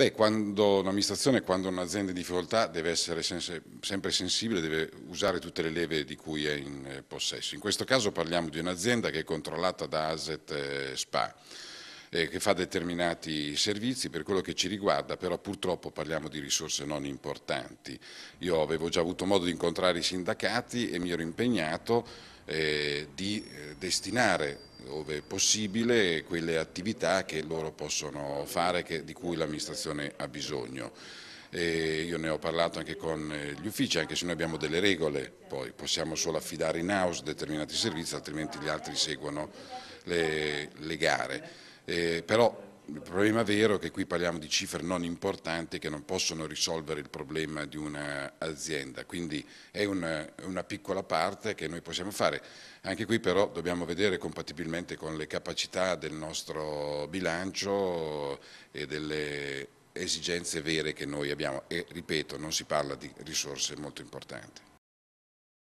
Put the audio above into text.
Beh, quando un'amministrazione, quando un'azienda è in difficoltà deve essere sense, sempre sensibile, deve usare tutte le leve di cui è in possesso. In questo caso parliamo di un'azienda che è controllata da Aset eh, Spa eh, che fa determinati servizi, per quello che ci riguarda, però purtroppo parliamo di risorse non importanti. Io avevo già avuto modo di incontrare i sindacati e mi ero impegnato eh, di eh, destinare dove è possibile quelle attività che loro possono fare che, di cui l'amministrazione ha bisogno. E io ne ho parlato anche con eh, gli uffici, anche se noi abbiamo delle regole, poi possiamo solo affidare in house determinati servizi, altrimenti gli altri seguono le, le gare. Eh, però il problema vero è che qui parliamo di cifre non importanti che non possono risolvere il problema di un'azienda, quindi è una, una, piccola parte che noi possiamo fare. Anche qui però dobbiamo vedere compatibilmente con le capacità del nostro bilancio e delle esigenze vere che noi abbiamo e ripeto non si parla di risorse molto importanti.